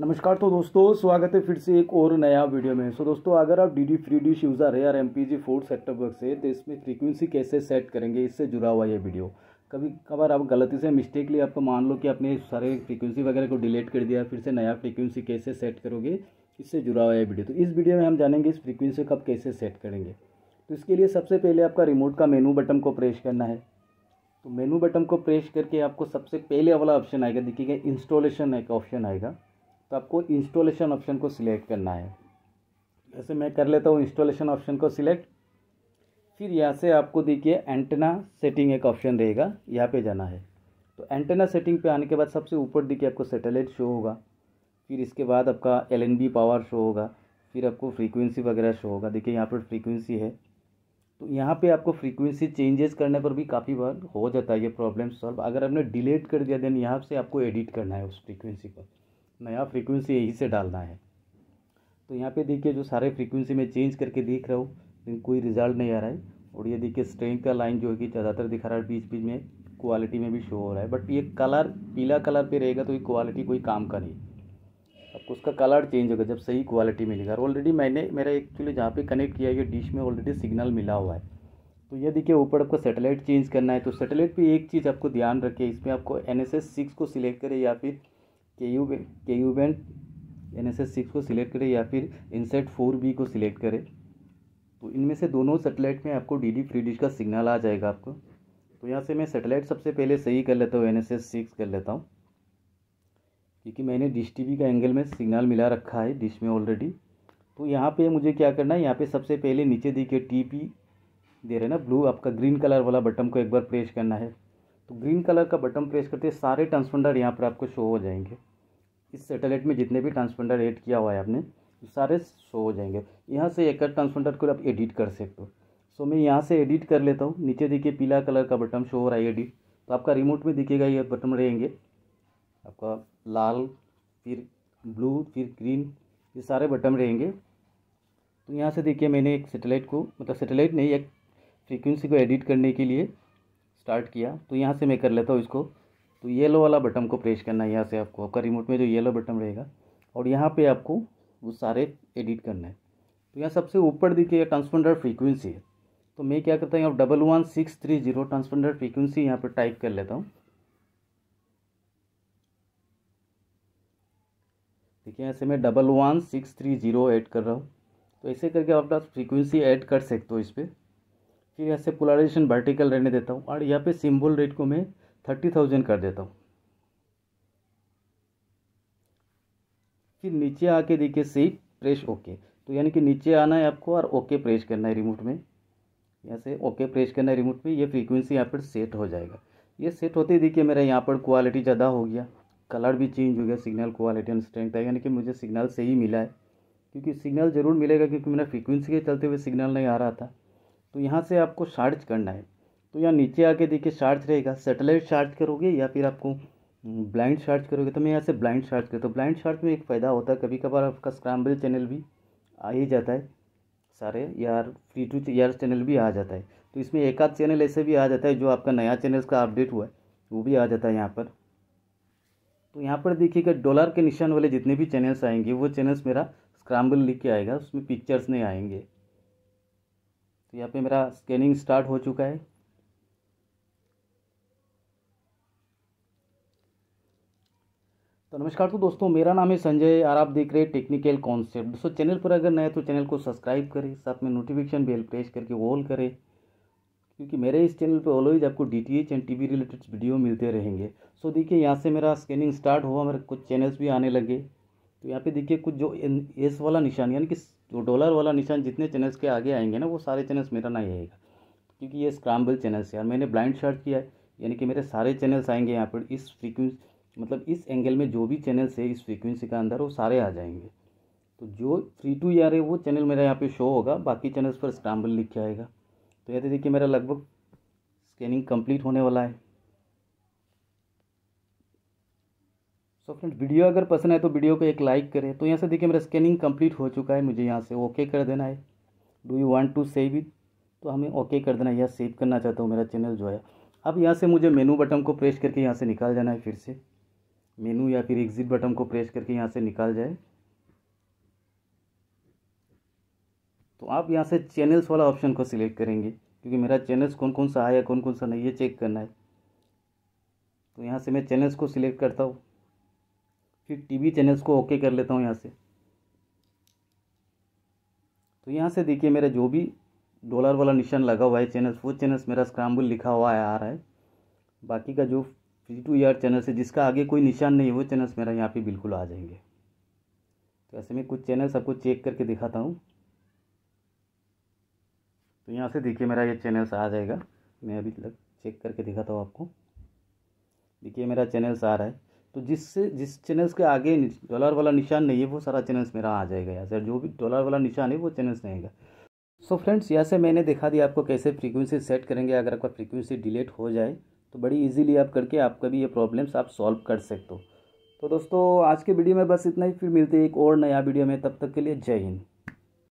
नमस्कार तो दोस्तों स्वागत है फिर से एक और नया वीडियो में सो तो दोस्तों अगर आप D D free dish user है यार M P G four setup work से तो इसमें फ्रीक्वेंसी कैसे सेट करेंगे इससे जुड़ा हुआ ये वीडियो कभी कभार आप गलती से मिस्टेक मिस्टेकली आपको मान लो कि आपने सारे फ्रीक्वेंसी वगैरह को डिलीट कर दिया फिर से नया फ्रीक्वेंसी कैसे सेट करोगे इससे जुड़ा हुआ ये वीडियो तो इस वीडियो में हम जानेंगे इस फ्रीक्वेंसी को आप कैसे सेट करेंगे तो इसके लिए सबसे पहले आपका रिमोट का मेनू बटन को प्रेस करना है तो मेनू बटन को प्रेस करके आपको सबसे पहले वाला ऑप्शन आएगा देखिएगा इंस्टॉलेशन एक ऑप्शन आएगा तो आपको इंस्टॉलेशन ऑप्शन को सिलेक्ट करना है जैसे मैं कर लेता हूँ इंस्टॉलेशन ऑप्शन को सिलेक्ट फिर यहाँ से आपको देखिए एंटेना सेटिंग एक ऑप्शन रहेगा यहाँ पे जाना है तो एंटेना सेटिंग पे आने के बाद सबसे ऊपर देखिए आपको सैटेलाइट शो होगा फिर इसके बाद आपका एल पावर शो होगा फिर आपको फ्रीक्वेंसी वगैरह शो होगा देखिए यहाँ पर फ्रीक्वेंसी है तो यहाँ पे आपको फ्रीक्वेंसी चेंजेस करने पर भी काफ़ी बार हो जाता है ये प्रॉब्लम सॉल्व अगर आपने डिलीट कर दिया देन यहाँ से आपको एडिट करना है उस फ्रीक्वेंसी को नया फ्रीक्वेंसी यहीं से डालना है तो यहाँ पे देखिए जो सारे फ्रीक्वेंसी में चेंज करके देख रहा हूँ लेकिन कोई रिजल्ट नहीं आ रहा है और ये देखिए स्ट्रेंथ का लाइन जो है कि ज़्यादातर दिखा रहा है बीच बीच में क्वालिटी में भी शो हो रहा है बट ये कलर पीला कलर पे रहेगा तो ये क्वालिटी कोई काम का नहीं अब उसका कलर चेंज होगा जब सही क्वालिटी मिलेगा ऑलरेडी मैंने मेरा एक्चुअली जहाँ पर कनेक्ट किया ये डिश में ऑलरेडी सिग्नल मिला हुआ है तो ये देखिए ऊपर आपको सैटेलाइट चेंज करना है तो सैटेलाइट पे एक चीज़ आपको ध्यान रखिए इसमें आपको एन एस सिक्स को सिलेक्ट करें या फिर K U K U band N S S six को सिलेक्ट करें या फिर इनसेट फोर बी को सिलेक्ट करें तो इनमें से दोनों सेटेलाइट में आपको डी डी फ्री डिश का सिग्नल आ जाएगा आपको तो यहाँ से मैं सेटेलाइट सबसे पहले सही कर लेता हूँ एन एस एस सिक्स कर लेता हूँ क्योंकि मैंने डिश टी वी का एंगल में सिग्नल मिला रखा है डिश में ऑलरेडी तो यहाँ पे मुझे क्या करना है यहाँ पे सबसे पहले नीचे दी टी पी दे रहे ना ब्लू आपका ग्रीन कलर वाला बटन को एक बार प्रेस करना है तो ग्रीन कलर का बटन प्रेस करते सारे ट्रांसपोंडर यहाँ पर आपको शो हो जाएंगे इस सेटेलाइट में जितने भी ट्रांसपोंडर एड किया हुआ है आपने सारे शो हो जाएंगे यहाँ से एक ट्रांसपोंडर को आप एडिट कर सकते हो सो मैं यहाँ से एडिट कर लेता हूँ नीचे देखिए पीला कलर का बटन शो हो रहा है एडिट तो आपका रिमोट में दिखेगा ये बटन रहेंगे आपका लाल फिर ब्लू फिर ग्रीन ये सारे बटन रहेंगे तो यहाँ से देखिए मैंने एक सेटेलाइट को मतलब सेटेलाइट नहीं एक फ्रीक्वेंसी को एडिट करने के लिए स्टार्ट किया तो यहाँ से मैं कर लेता हूँ इसको तो येलो वाला बटन को प्रेस करना है यहाँ से आपको आपका रिमोट में जो येलो बटन रहेगा और यहाँ पे आपको वो सारे एडिट करना है तो यहाँ सबसे ऊपर देखिए ट्रांसफंडर फ्रीक्वेंसी है तो मैं क्या करता हूँ यहाँ double one six three zero transponder frequency यहाँ पर टाइप कर लेता हूँ देखिए ऐसे मैं double one six three zero add कर रहा हूँ तो ऐसे करके आप फ्रीक्वेंसी ऐड कर सकते हो इस पर फिर यहाँ से पोलराइजेशन वर्टिकल रहने देता हूँ और यहाँ पे सिंबल रेट को मैं थर्टी थाउजेंड कर देता हूँ फिर नीचे आके देखिए सी प्रेस ओके तो यानी कि नीचे आना है आपको और ओके प्रेस करना है रिमोट में यहाँ से ओके प्रेस करना है रिमोट में ये फ्रीक्वेंसी यहाँ पर सेट हो जाएगा ये सेट होते ही देखिए मेरा यहाँ पर क्वालिटी ज़्यादा हो गया कलर भी चेंज हो गया सिग्नल क्वालिटी एंड स्ट्रेंथ है यानी कि मुझे सिग्नल से ही मिला है क्योंकि सिग्नल ज़रूर मिलेगा क्योंकि मेरा फ्रीक्वेंसी के चलते हुए सिग्नल नहीं आ रहा था तो यहाँ से आपको सर्च करना है तो यहाँ नीचे आके देखिए सर्च रहेगा सेटेलाइट चार्ज करोगे या फिर आपको ब्लाइंड हम्म, सर्च करोगे तो मैं यहाँ से ब्लाइंड चार्ज करता तो ब्लाइंड सर्च में एक फ़ायदा होता है कभी कभार आपका स्क्रैम्बल चैनल भी आ ही जाता है सारे यार फ्री टू यार चैनल भी आ जाता है तो इसमें एक आध चैनल ऐसे भी आ जाता है जो आपका नया चैनल का अपडेट हुआ है वो भी आ जाता है यहाँ पर तो यहाँ पर देखिएगा डॉलर के निशान वाले जितने भी चैनल्स आएंगे वो चैनल्स मेरा स्क्रैम्बल लिख के आएगा उसमें पिक्चर्स नहीं आएंगे तो यहाँ पे मेरा स्कैनिंग स्टार्ट हो चुका है तो नमस्कार तो दोस्तों मेरा नाम है संजय और आप देख रहे हैं टेक्निकल कॉन्सेप्ट दोस्तों चैनल पर अगर नए तो चैनल को सब्सक्राइब करें साथ में नोटिफिकेशन बेल प्रेस करके ऑल करें क्योंकि मेरे इस चैनल पे ऑलवेज आपको D T H and T V related video मिलते रहेंगे सो देखिए यहाँ से मेरा स्कैनिंग स्टार्ट हुआ मेरे कुछ चैनल्स भी आने लगे तो यहाँ पे देखिए कुछ जो एस वाला निशान यानी कि जो डॉलर वाला निशान जितने चैनल्स के आगे आएंगे ना वो सारे चैनल्स मेरा ना आएगा क्योंकि ये स्क्रैम्बल चैनल्स है और मैंने ब्लाइंड शर्ट किया है यानी कि मेरे सारे चैनल्स आएंगे यहाँ पर इस फ्रीक्वेंसी मतलब इस एंगल में जो भी चैनल्स है इस फ्रीक्वेंसी के अंदर वो सारे आ जाएंगे तो जो फ्री टू ईयर है वो चैनल मेरा यहाँ पे शो होगा बाकी चैनल्स पर स्क्रैम्बल लिख के आएगा तो ये देखिए मेरा लगभग स्कैनिंग कंप्लीट होने वाला है सो फ्रेंड्स वीडियो अगर पसंद है तो वीडियो को एक लाइक करें तो यहाँ से देखिए मेरा स्कैनिंग कंप्लीट हो चुका है मुझे यहाँ से ओके कर देना है do you want to save it तो हमें ओके कर देना है या सेव करना चाहता हूँ मेरा चैनल जो है अब यहाँ से मुझे मेनू बटन को प्रेस करके यहाँ से निकाल जाना है फिर से मेनू या फिर एग्ज़िट बटन को प्रेस करके यहाँ से निकाल जाए तो आप यहाँ से चैनल्स वाला ऑप्शन को सिलेक्ट करेंगे क्योंकि मेरा चैनल्स कौन कौन सा है या कौन कौन सा नहीं है चेक करना है तो यहाँ से मैं चैनल्स को सिलेक्ट करता हूँ फिर टीवी चैनल्स को ओके कर लेता हूँ यहाँ से तो यहाँ से देखिए मेरा जो भी डॉलर वाला निशान लगा हुआ है चैनल्स वो चैनल्स मेरा स्क्रैम्बल लिखा हुआ है आ रहा है बाकी का जो फ्री टू ईयर चैनल्स है जिसका आगे कोई निशान नहीं है वो चैनल्स मेरा यहाँ पे बिल्कुल आ जाएंगे तो ऐसे में कुछ चैनल्स आपको चेक करके दिखाता हूँ तो यहाँ से देखिए मेरा ये चैनल्स आ जाएगा मैं अभी तक चेक करके दिखाता हूँ आपको देखिए मेरा चैनल्स आ रहा है तो जिससे जिस चैनल्स के आगे डॉलर वाला निशान नहीं है वो सारा चैनल्स मेरा आ जाएगा या सर जो भी डॉलर वाला निशान है वो चैनल्स रहेगा सो फ्रेंड्स यहाँ से मैंने दिखा दिया आपको कैसे फ्रीक्वेंसी सेट करेंगे अगर आपका फ्रीक्वेंसी डिलीट हो जाए तो बड़ी इजीली आप करके आपका भी ये प्रॉब्लम्स आप सॉल्व कर सकते हो तो दोस्तों आज के वीडियो में बस इतना ही फिर मिलते हैं एक और नया वीडियो में तब तक के लिए जय हिंद